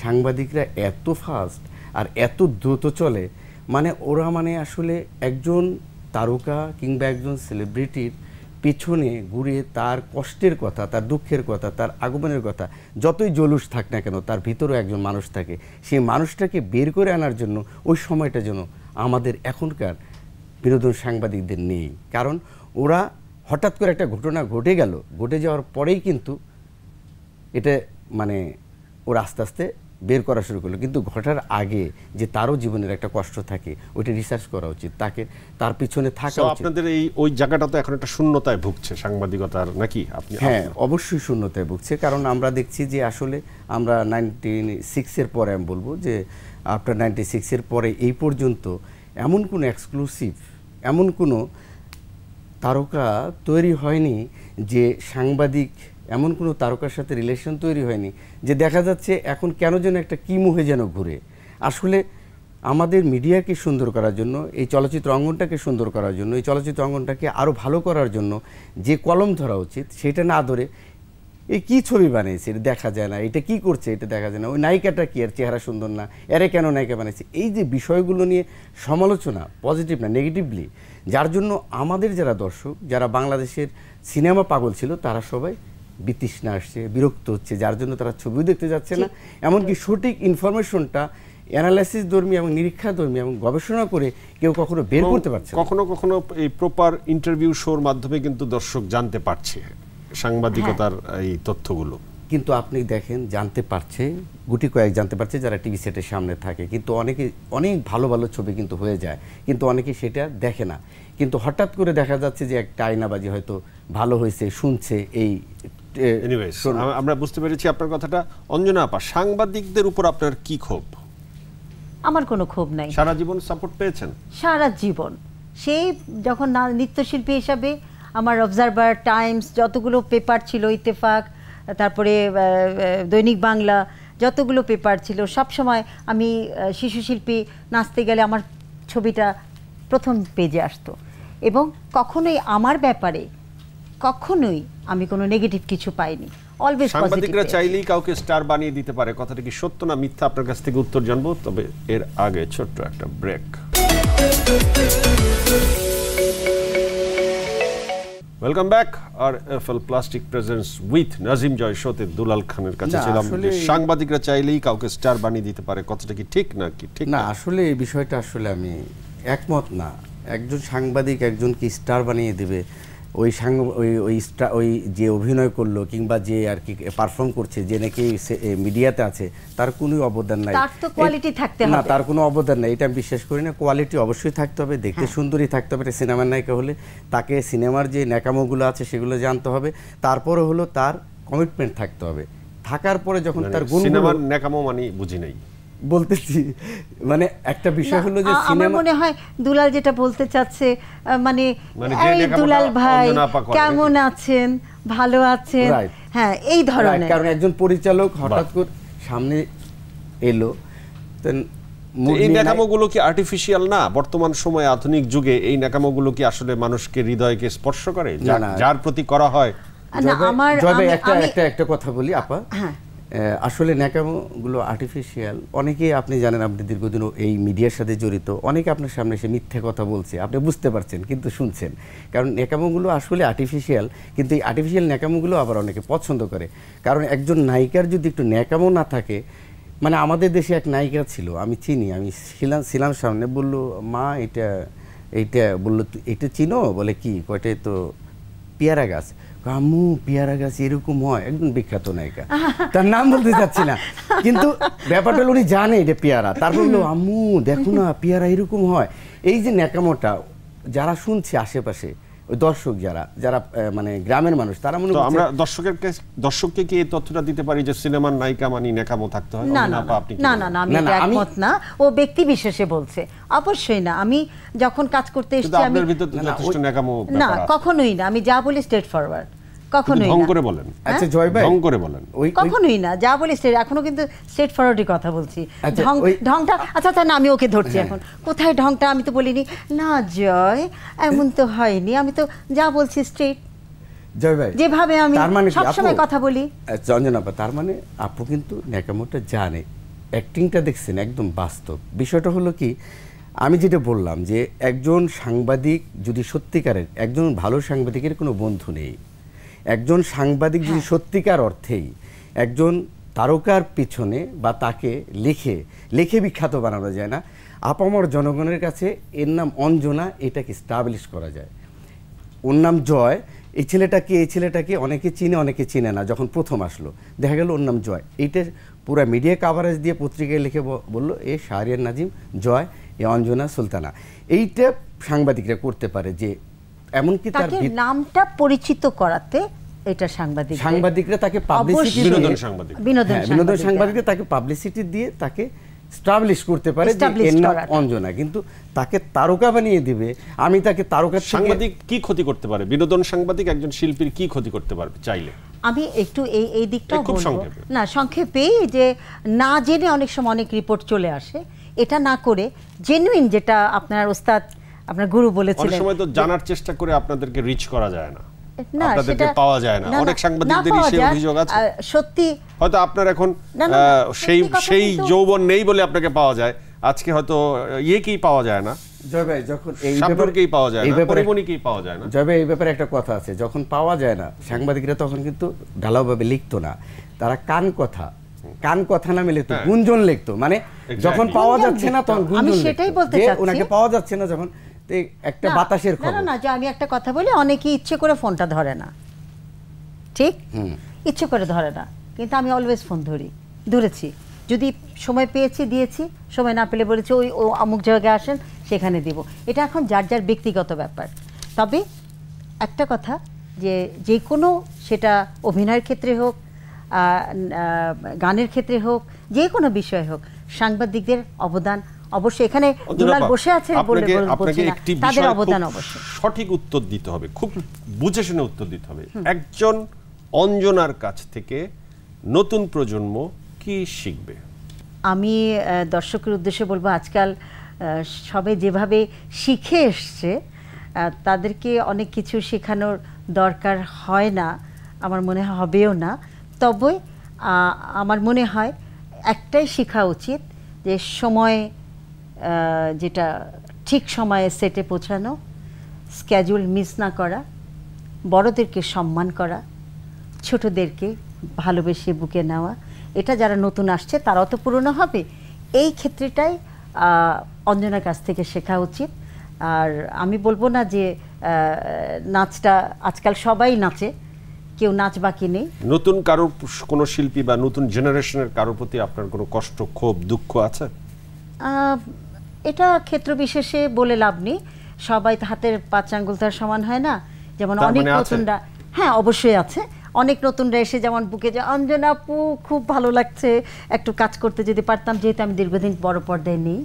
সাংবাদিকরা এত ফাস্ট আর এত দ্রুত চলে মানে ওরা মানে আসলে একজন তারকা কিংবা একজন সেলিব্রিটির পেছনে ঘুরে তার কষ্টের কথা তার দুঃখের কথা তার আগমনের কথা যতই জলুস থাক না কেন তার ভিতরেও একজন মানুষ থাকে সেই মানুষটাকে বের করে আনার জন্য ওই সময়টা যেন আমাদের এখনকার বিনোদন সাংবাদিকদের নেই কারণ ওরা হঠাৎ করে একটা ঘটনা ঘটে গেল ঘটে যাওয়ার পরেই কিন্তু এটা মানে ওরা আস্তে আস্তে বের করা শুরু করলো কিন্তু ঘটার আগে যে তারও জীবনের একটা কষ্ট থাকে ওইটা রিসার্চ করা উচিত তাকে তার পিছনে থাকা আপনাদের এই ওই জায়গাটা তো এখন একটা শূন্যতায় ভুগছে সাংবাদিকতার নাকি আপনি হ্যাঁ অবশ্যই শূন্যতায় ভুগছে কারণ আমরা দেখছি যে আসলে আমরা নাইনটিন সিক্সের পরে আমি বলবো যে আফটার নাইনটি সিক্সের পরে এই পর্যন্ত এমন কোনো এক্সক্লুসিভ এমন কোনো তারকা তৈরি হয়নি যে সাংবাদিক এমন কোনো তারকার সাথে রিলেশন তৈরি হয়নি যে দেখা যাচ্ছে এখন কেন যেন একটা কি মুহে যেন ঘুরে আসলে আমাদের মিডিয়াকে সুন্দর করার জন্য এই চলচ্চিত্র অঙ্গনটাকে সুন্দর করার জন্য এই চলচ্চিত্র অঙ্গনটাকে আরও ভালো করার জন্য যে কলম ধরা উচিত সেটা না ধরে এই কী ছবি বানিয়েছে এটা দেখা যায় না এটা কি করছে এটা দেখা যায় না ওই নায়িকাটা কি আর চেহারা সুন্দর না এরা কেন নায়িকা বানিয়েছে এই যে বিষয়গুলো নিয়ে সমালোচনা পজিটিভ না নেগেটিভলি যার জন্য আমাদের যারা দর্শক যারা বাংলাদেশের সিনেমা পাগল ছিল তারা সবাই বিতৃষ্ণা আসছে বিরক্ত হচ্ছে যার জন্য তারা ছবিও দেখতে যাচ্ছে না এমনকি সঠিক ইনফরমেশনটা অ্যানালাইসিস ধর্মী এবং নিরীক্ষা ধর্মী এবং গবেষণা করে কেউ কখনো বের করতে পারছে কখনো কখনো এই প্রপার ইন্টারভিউ শোর মাধ্যমে কিন্তু দর্শক জানতে পারছে সাংবাদিকতার হ্যাঁ। এই তথ্যগুলো কিন্তু আপনি দেখেন জানতে পারছে গুটি কয়েক জানতে পারছে যারা টিভি সেটের সামনে থাকে কিন্তু অনেকে অনেক ভালো ভালো ছবি কিন্তু হয়ে যায় কিন্তু অনেকে সেটা দেখে না কিন্তু হঠাৎ করে দেখা যাচ্ছে যে একটা আয়নাবাজি হয়তো ভালো হয়েছে শুনছে এই আমরা বুঝতে পেরেছি আপনার কথাটা অঞ্জনা আপা সাংবাদিকদের উপর আপনার কি ক্ষোভ আমার কোনো ক্ষোভ নাই সারা জীবন সাপোর্ট পেয়েছেন সারা জীবন সেই যখন নৃত্যশিল্পী হিসাবে আমার অবজারভার টাইমস যতগুলো পেপার ছিল ইত্তেফাক তারপরে দৈনিক বাংলা যতগুলো পেপার ছিল সব সময় আমি শিশু শিল্পী নাচতে গেলে আমার ছবিটা প্রথম পেজে আসতো এবং কখনোই আমার ব্যাপারে কখনোই আমি কোনো নেগেটিভ কিছু পাইনি অলওয়েজ সাংবাদিকরা চাইলেই কাউকে স্টার বানিয়ে দিতে পারে কথাটা কি সত্য না মিথ্যা আপনার কাছ থেকে উত্তর জানবো তবে এর আগে ছোট্ট একটা break welcome back R F L plastic presence with Nazim Joy শোতে দুলাল খানের কাছে ছিলাম সাংবাদিকরা চাইলেই কাউকে স্টার বানিয়ে দিতে পারে কথাটা কি ঠিক না কি ঠিক না আসলে এই বিষয়টা আসলে আমি একমত না একজন সাংবাদিক একজনকে স্টার বানিয়ে দিবে ওই সাং ওই ওই ওই যে অভিনয় করলো কিংবা যে আর কি পারফর্ম করছে যে নাকি মিডিয়াতে আছে তার কোনো অবদান নাই তার তো কোয়ালিটি থাকতে হবে না তার কোনো অবদান নাই এটা আমি বিশ্বাস করি না কোয়ালিটি অবশ্যই থাকতে হবে দেখতে হ্যাঁ। সুন্দরই থাকতে হবে এটা সিনেমার নায়িকা হলে তাকে সিনেমার যে ন্যাকামোগুলো আছে সেগুলো জানতে হবে তারপরে হলো তার কমিটমেন্ট থাকতে হবে থাকার পরে যখন তার গুণ সিনেমার ন্যাকামো মানে বুঝি নাই বলতেছি মানে একটা বিষয় হলো যে আমার মনে হয় দুলাল যেটা বলতে চাচ্ছে মানে, মানে এই দুলাল ভাই কেমন আছেন ভালো আছেন হ্যাঁ এই ধরনের কারণ একজন পরিচালক হঠাৎ করে সামনে এলো এই নাকামোগুলো কি আর্টিফিশিয়াল না বর্তমান সময়ে আধুনিক যুগে এই নাকামোগুলো কি আসলে মানুষকে হৃদয়কে স্পর্শ করে যার প্রতি করা হয় আমার একটা একটা কথা বলি আপা হ্যাঁ আসলে ন্যাকামোগুলো আর্টিফিশিয়াল অনেকেই আপনি জানেন আপনি দীর্ঘদিন এই মিডিয়ার সাথে জড়িত অনেকে আপনার সামনে এসে মিথ্যে কথা বলছে আপনি বুঝতে পারছেন কিন্তু শুনছেন কারণ ন্যাকামোগুলো আসলে আর্টিফিশিয়াল কিন্তু এই আর্টিফিশিয়াল ন্যাকামোগুলো আবার অনেকে পছন্দ করে কারণ একজন নায়িকার যদি একটু ন্যাকামো না থাকে মানে আমাদের দেশে এক নায়িকা ছিল আমি চিনি আমি ছিলাম ছিলাম সামনে বললো মা এটা এইটা বললো এটা চিনো বলে কি কয়টাই তো পেয়ারা গাছ আম্মু পেয়ারা গাছ এরকম হয় একদম বিখ্যাত নায়িকা তার নাম বলতে চাচ্ছি না কিন্তু ব্যাপারটা উনি জানে এটা পেয়ারা তারপর বললো আম্মু দেখো না পেয়ারা এরকম হয় এই যে ন্যাকামোটা যারা শুনছে আশেপাশে দর্শক যারা যারা মানে গ্রামের মানুষ তারা মনে আমরা দর্শকের দর্শককে কি এই তথ্যটা দিতে পারি যে সিনেমার নায়িকা মানে নেকামো থাকতে হয় না না না না আমি একমত না ও ব্যক্তি বিশেষে বলছে অবশ্যই না আমি যখন কাজ করতে এসেছি আমি না কখনোই না আমি যা বলি স্টেট ফরওয়ার্ড কখনোই না করে বলেন আচ্ছা জয় ভাই করে বলেন কখনোই না যা বলি স্টেট এখনো কিন্তু স্টেট কথা বলছি আচ্ছা, ঢং ঢংটা আচ্ছা আচ্ছা না আমি ওকে ধরছি হ্যাঁ। এখন কোথায় ঢংটা আমি তো বলিনি না জয় এমন তো হয়নি আমি তো যা বলছি স্ট্রেট জয় ভাই যেভাবে আমি মানে সবসময় কথা বলি তার মানে আপু কিন্তু ন্যাকামোটা জানে অ্যাক্টিংটা দেখছেন একদম বাস্তব বিষয়টা হলো কি আমি যেটা বললাম যে একজন সাংবাদিক যদি সত্যিকারের একজন ভালো সাংবাদিকের কোনো বন্ধু নেই একজন সাংবাদিক যদি হ্যাঁ। সত্যিকার অর্থেই একজন তারকার পিছনে বা তাকে লিখে লিখে বিখ্যাত বানানো যায় না আপামর জনগণের কাছে এর নাম অঞ্জনা এটাকে স্টাবলিশ করা যায় ওর নাম জয় এই ছেলেটাকে এই ছেলেটাকে অনেকে চিনে অনেকে চিনে না যখন প্রথম আসলো দেখা গেল ওর নাম জয় এইটা পুরো মিডিয়া কাভারেজ দিয়ে পত্রিকায় লিখে বললো এ শাহরিয়ার নাজিম জয় এ অঞ্জনা সুলতানা এইটা সাংবাদিকরা করতে পারে যে এমনকি তার নামটা পরিচিত করাতে এটা সাংবাদিক সাংবাদিকরা তাকে পাবলিসিটি বিনোদন সাংবাদিক হ্যাঁ, বিনোদন হ্যাঁ, বিনোদন সাংবাদিকরা তাকে পাবলিসিটি দিয়ে তাকে স্টাবলিশ করতে পারে যে এর অঞ্জনা কিন্তু তাকে তারকা বানিয়ে দিবে আমি তাকে তারকা সাংবাদিক কি ক্ষতি করতে পারে বিনোদন সাংবাদিক একজন শিল্পীর কি ক্ষতি করতে পারবে চাইলে আমি একটু এই এই দিকটা খুব সংক্ষেপে না সংক্ষেপে যে না জেনে অনেক সময় অনেক রিপোর্ট চলে আসে এটা না করে জেনুইন যেটা আপনার ওস্তাদ আপনার গুরু বলেছিলেন অনেক সময় তো জানার চেষ্টা করে আপনাদেরকে রিচ করা যায় না আপনাদেরকে পাওয়া যায় না অনেক অভিযোগ আছে সত্যি হয়তো আপনার এখন সেই সেই যৌবন নেই বলে আপনাকে পাওয়া যায় আজকে হয়তো ইয়ে পাওয়া যায় না একটা কথা আছে যখন পাওয়া যায় না সাংবাদিকরা তখন কিন্তু ঢালাওভাবে লিখতো না তারা কান কথা কান কথা নামে লিখতো হ্যাঁ। গুঞ্জন লিখতো মানে যখন পাওয়া যাচ্ছে না তখন গুঞ্জন সেটাই বলতে ওনাকে পাওয়া যাচ্ছে না যখন একটা বাতাসের খবর না না যে আমি একটা কথা বলি অনেকেই ইচ্ছে করে ফোনটা ধরে না ঠিক ইচ্ছে করে ধরে না কিন্তু আমি অলওয়েজ ফোন ধরি ধরেছি যদি সময় পেয়েছি দিয়েছি সময় না পেলে বলেছি ওই ও অমুক জায়গায় আসেন সেখানে দিব এটা এখন যার যার ব্যক্তিগত ব্যাপার তবে একটা কথা যে যে কোনো সেটা অভিনয়ের ক্ষেত্রে হোক গানের ক্ষেত্রে হোক যে কোনো বিষয় হোক সাংবাদিকদের অবদান অবশ্যই এখানে দুলাল বসে আছে বলে আপনাকে একটি তাদের অবদান অবশ্যই সঠিক উত্তর দিতে হবে খুব বুঝে শুনে উত্তর দিতে হবে একজন অঞ্জনার কাছ থেকে নতুন প্রজন্ম কি শিখবে আমি দর্শকের উদ্দেশ্যে বলবো আজকাল সবে যেভাবে শিখে এসছে তাদেরকে অনেক কিছু শেখানোর দরকার হয় না আমার মনে হবেও না তবে আমার মনে হয় একটাই শেখা উচিত যে সময় যেটা ঠিক সময়ে সেটে পৌঁছানো স্ক্যাজুল মিস না করা বড়দেরকে সম্মান করা ছোটদেরকে ভালোবেসে বুকে নেওয়া এটা যারা নতুন আসছে তারাও তো পুরনো হবে এই ক্ষেত্রেটাই অঞ্জনার কাছ থেকে শেখা উচিত আর আমি বলবো না যে নাচটা আজকাল সবাই নাচে কেউ নাচ বাকি নেই নতুন কারোর কোনো শিল্পী বা নতুন জেনারেশনের কারোর প্রতি আপনার কোনো কষ্ট ক্ষোভ দুঃখ আছে এটা ক্ষেত্র বিশেষে বলে লাভ নেই সবাই হাতের পাঁচ আঙ্গুল তার সমান হয় না যেমন অনেক মানে নতুনরা হ্যাঁ অবশ্যই আছে অনেক নতুনরা এসে যেমন বুকে যে অঞ্জনা আপু খুব ভালো লাগছে একটু কাজ করতে যদি পারতাম যেহেতু আমি দীর্ঘদিন বড় পর্দায় নেই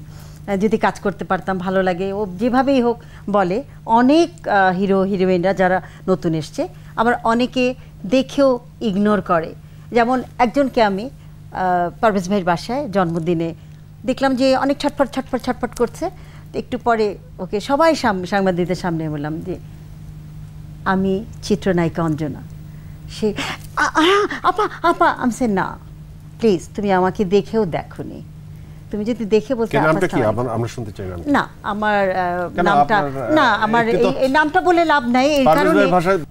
যদি কাজ করতে পারতাম ভালো লাগে ও যেভাবেই হোক বলে অনেক হিরো হিরোইনরা যারা নতুন এসছে আবার অনেকে দেখেও ইগনোর করে যেমন একজনকে আমি পারভেজ ভাইয়ের বাসায় জন্মদিনে দেখলাম যে অনেক ছটফট ছটফট ছটফট করছে একটু পরে ওকে সবাই সাংবাদিকদের সামনে বললাম যে আমি চিত্রনায়িকা অঞ্জনা সে আপা আপা সে না প্লিজ তুমি আমাকে দেখেও দেখো নি তুমি যদি দেখে বলতে নামটা কি আমরা শুনতে চাই না আমার নামটা না আমার এই নামটা বলে লাভ নাই এই কারণে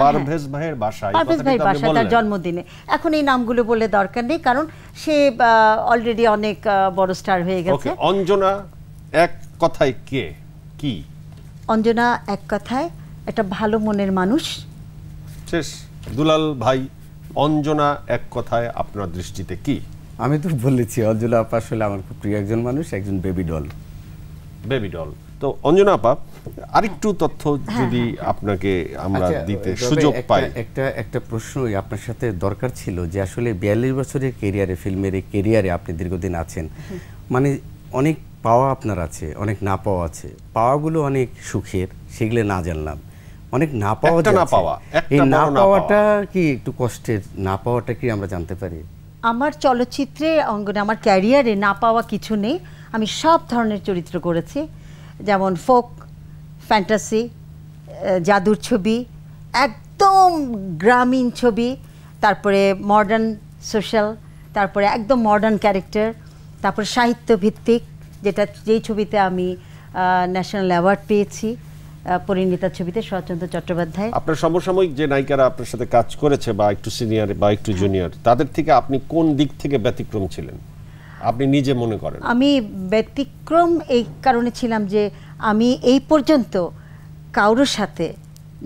পারভেজ ভাইয়ের বাসা হ্যাঁ। পারভেজ ভাইয়ের বাসা তার জন্মদিনে এখন এই নামগুলো বলে দরকার নেই কারণ সে অলরেডি অনেক বড় স্টার হয়ে গেছে অঞ্জনা এক কথায় কে কি অঞ্জনা এক কথায় একটা ভালো মনের মানুষ শেষ দুলাল ভাই অঞ্জনা এক কথায় আপনার দৃষ্টিতে কি আমি তো বলেছি অঞ্জনা আপা আসলে আমার খুব প্রিয় একজন মানুষ একজন বেবি ডল বেবি ডল তো অঞ্জনা আপা আরেকটু তথ্য হ্যাঁ, হ্যাঁ, যদি হ্যাঁ। আপনাকে আমরা আচ্ছা, দিতে সুযোগ পাই একটা একটা প্রশ্নই আপনার সাথে দরকার ছিল যে আসলে বিয়াল্লিশ বছরের কেরিয়ারে ফিল্মের এই কেরিয়ারে আপনি দীর্ঘদিন আছেন মানে অনেক পাওয়া আপনার আছে অনেক না পাওয়া আছে পাওয়াগুলো অনেক সুখের সেগুলো না জানলাম অনেক না পাওয়া না পাওয়া এই না পাওয়াটা কি একটু কষ্টের না পাওয়াটা কি আমরা জানতে পারি আমার চলচ্চিত্রে অঙ্গনে আমার ক্যারিয়ারে না পাওয়া কিছু নেই আমি সব ধরনের চরিত্র করেছি যেমন ফোক ফ্যান্টাসি জাদুর ছবি একদম গ্রামীণ ছবি তারপরে মডার্ন সোশ্যাল তারপরে একদম মডার্ন ক্যারেক্টার তারপরে সাহিত্যভিত্তিক যেটা যেই ছবিতে আমি ন্যাশনাল অ্যাওয়ার্ড পেয়েছি পরিণীতা ছবিতে শরৎচন্দ্র চট্টোপাধ্যায় আপনার সমসাময়িক যে নায়িকারা আপনার সাথে কাজ করেছে বা একটু সিনিয়র বা একটু হ্যাঁ। জুনিয়র তাদের থেকে আপনি কোন দিক থেকে ব্যতিক্রম ছিলেন আপনি নিজে মনে করেন আমি ব্যতিক্রম এই কারণে ছিলাম যে আমি এই পর্যন্ত কারোর সাথে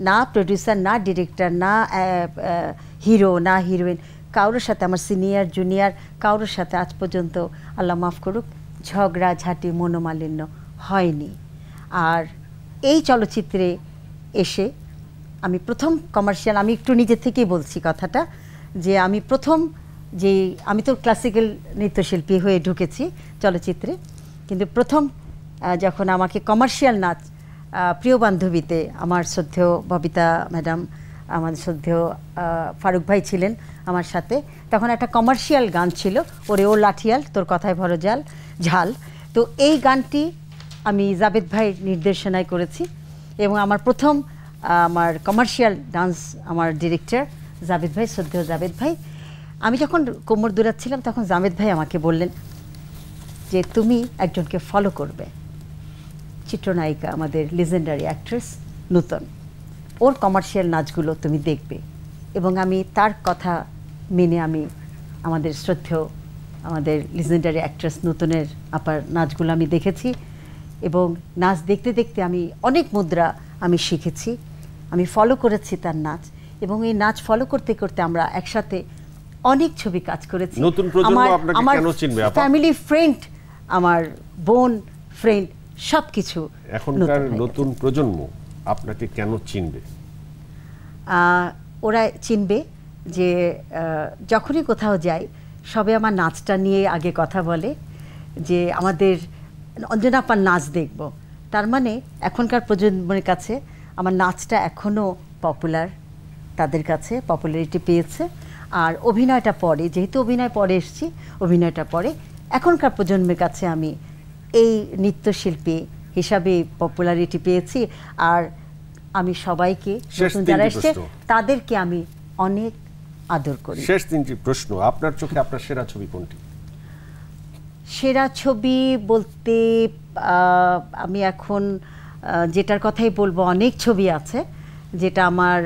না প্রডিউসার না ডিরেক্টর না হিরো না হিরোইন কারোর সাথে আমার সিনিয়র জুনিয়র কারোর সাথে আজ পর্যন্ত আল্লাহ মাফ করুক ঝগড়া ঝাঁটি মনোমালিন্য হয়নি আর এই চলচ্চিত্রে এসে আমি প্রথম কমার্শিয়াল আমি একটু নিজের থেকেই বলছি কথাটা যে আমি প্রথম যে আমি তো ক্লাসিক্যাল নৃত্যশিল্পী হয়ে ঢুকেছি চলচ্চিত্রে কিন্তু প্রথম যখন আমাকে কমার্শিয়াল নাচ প্রিয় বান্ধবীতে আমার শ্রদ্ধেয় ববিতা ম্যাডাম আমার শ্রদ্ধেয় ফারুক ভাই ছিলেন আমার সাথে তখন একটা কমার্শিয়াল গান ছিল ওরে ও লাঠিয়াল তোর কথায় ভরো জাল ঝাল তো এই গানটি আমি জাবেদ ভাইয়ের নির্দেশনায় করেছি এবং আমার প্রথম আমার কমার্শিয়াল ডান্স আমার ডিরেক্টর জাবেদ ভাই শ্রদ্ধেয় জাবেদ ভাই আমি যখন কোমর দৌড়াচ্ছিলাম তখন জাবেদ ভাই আমাকে বললেন যে তুমি একজনকে ফলো করবে চিত্রনায়িকা আমাদের লিজেন্ডারি অ্যাক্ট্রেস নূতন ওর কমার্শিয়াল নাচগুলো তুমি দেখবে এবং আমি তার কথা মেনে আমি আমাদের শ্রদ্ধেয় আমাদের লিজেন্ডারি অ্যাক্ট্রেস নূতনের আপার নাচগুলো আমি দেখেছি এবং নাচ দেখতে দেখতে আমি অনেক মুদ্রা আমি শিখেছি আমি ফলো করেছি তার নাচ এবং এই নাচ ফলো করতে করতে আমরা একসাথে অনেক ছবি কাজ করেছি নতুন ফ্যামিলি ফ্রেন্ড আমার বোন ফ্রেন্ড সবকিছু এখনকার নতুন প্রজন্ম আপনাকে কেন চিনবে ওরা চিনবে যে যখনই কোথাও যাই সবে আমার নাচটা নিয়ে আগে কথা বলে যে আমাদের অঞ্জনা নাচ দেখব তার মানে এখনকার প্রজন্মের কাছে আমার নাচটা এখনও পপুলার তাদের কাছে পপুলারিটি পেয়েছে আর অভিনয়টা পরে যেহেতু অভিনয় পরে এসছি অভিনয়টা পরে এখনকার প্রজন্মের কাছে আমি এই নৃত্যশিল্পী হিসাবে পপুলারিটি পেয়েছি আর আমি সবাইকে যারা এসছে তাদেরকে আমি অনেক আদর করি শেষ তিনটি প্রশ্ন আপনার চোখে আপনার সেরা ছবি কোনটি সেরা ছবি বলতে আমি এখন যেটার কথাই বলবো অনেক ছবি আছে যেটা আমার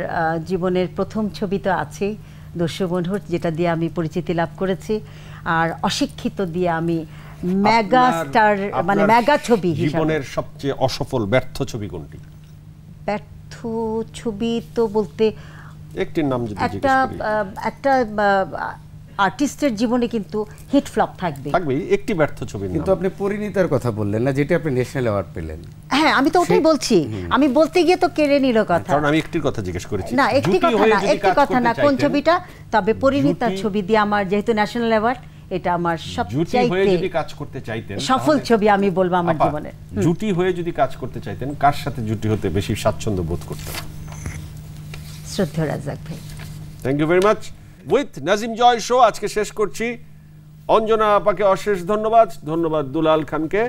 জীবনের প্রথম ছবি তো আছে দস্যুবন্ধুর যেটা দিয়ে আমি পরিচিতি লাভ করেছি আর অশিক্ষিত দিয়ে আমি মেগা স্টার মানে মেগা ছবি জীবনের সবচেয়ে অসফল ব্যর্থ ছবি কোনটি ব্যর্থ ছবি তো বলতে একটির নাম যদি একটা একটা আর্টিস্টের জীবনে কিন্তু হিট ফ্লপ থাকবে থাকবে একটি ব্যর্থ ছবি কিন্তু আপনি পরিণীতার কথা বললেন না যেটা আপনি ন্যাশনাল অ্যাওয়ার্ড পেলেন হ্যাঁ আমি তো ওটাই বলছি আমি বলতে গিয়ে তো কেড়ে নিল কথা কারণ আমি একটির কথা জিজ্ঞেস করেছি না একটি কথা না একটি কথা না কোন ছবিটা তবে পরিণীতার ছবি দিয়ে আমার যেহেতু ন্যাশনাল অ্যাওয়ার্ড এটা আমার সবচাইতে যদি কাজ করতে চাইতেন সফল ছবি আমি বলবো আমার জীবনে জুটি হয়ে যদি কাজ করতে চাইতেন কার সাথে জুটি হতে বেশি স্বাচ্ছন্দ্য বোধ করতেন শ্রদ্ধা রাজাক ভাই thank you very much with Nazim Joy show আজকে শেষ করছি অঞ্জনা আপাকে অশেষ ধন্যবাদ ধন্যবাদ দুলাল খানকে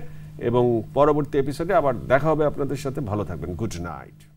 এবং পরবর্তী এপিসোডে আবার দেখা হবে আপনাদের সাথে ভালো থাকবেন গুড নাইট